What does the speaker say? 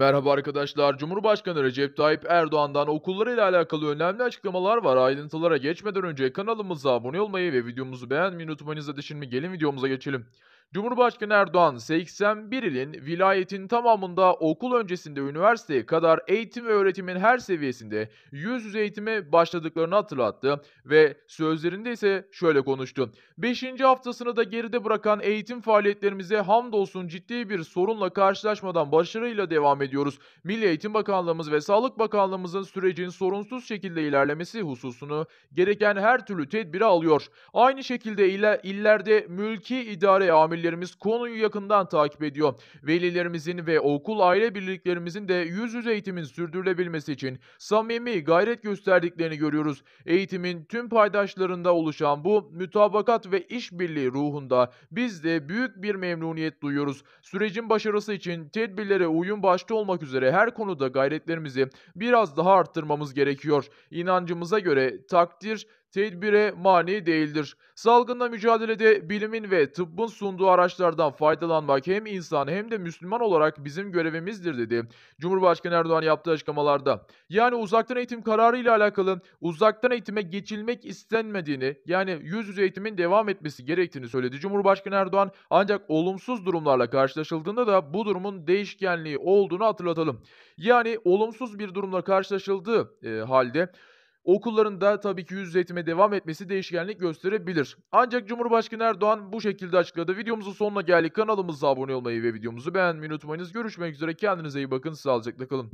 Merhaba arkadaşlar. Cumhurbaşkanı Recep Tayyip Erdoğan'dan okullarıyla alakalı önemli açıklamalar var. Ayrıntılara geçmeden önce kanalımıza abone olmayı ve videomuzu beğenmeyi unutmayınız. Hadi şimdi gelin videomuza geçelim. Cumhurbaşkanı Erdoğan 81 ilin vilayetin tamamında okul öncesinde üniversiteye kadar eğitim ve öğretimin her seviyesinde yüz yüze eğitime başladıklarını hatırlattı ve sözlerinde ise şöyle konuştu. 5. haftasını da geride bırakan eğitim faaliyetlerimize hamdolsun ciddi bir sorunla karşılaşmadan başarıyla devam ediyoruz. Milli Eğitim Bakanlığımız ve Sağlık Bakanlığımızın sürecin sorunsuz şekilde ilerlemesi hususunu gereken her türlü tedbiri alıyor. Aynı şekilde iller, illerde mülki idare amiri velilerimiz konuyu yakından takip ediyor. Velilerimizin ve okul aile birliklerimizin de yüz yüze eğitimin sürdürülebilmesi için samimi gayret gösterdiklerini görüyoruz. Eğitimin tüm paydaşlarında oluşan bu mütabakat ve işbirliği ruhunda biz de büyük bir memnuniyet duyuyoruz. Sürecin başarısı için tedbirlere uyum başta olmak üzere her konuda gayretlerimizi biraz daha arttırmamız gerekiyor. İnancımıza göre takdir tedbire mani değildir. Salgınla mücadelede bilimin ve tıbbın sunduğu araçlardan faydalanmak hem insan hem de Müslüman olarak bizim görevimizdir dedi. Cumhurbaşkanı Erdoğan yaptığı açıklamalarda. Yani uzaktan eğitim kararı ile alakalı uzaktan eğitime geçilmek istenmediğini yani yüz yüze eğitimin devam etmesi gerektiğini söyledi Cumhurbaşkanı Erdoğan. Ancak olumsuz durumlarla karşılaşıldığında da bu durumun değişkenliği olduğunu hatırlatalım. Yani olumsuz bir durumla karşılaşıldığı e, halde Okulların da tabii ki yüz yüze eğitime devam etmesi değişkenlik gösterebilir. Ancak Cumhurbaşkanı Erdoğan bu şekilde açıkladı. Videomuzun sonuna geldik. Kanalımıza abone olmayı ve videomuzu beğenmeyi unutmayınız. Görüşmek üzere. Kendinize iyi bakın. Sağlıcakla kalın.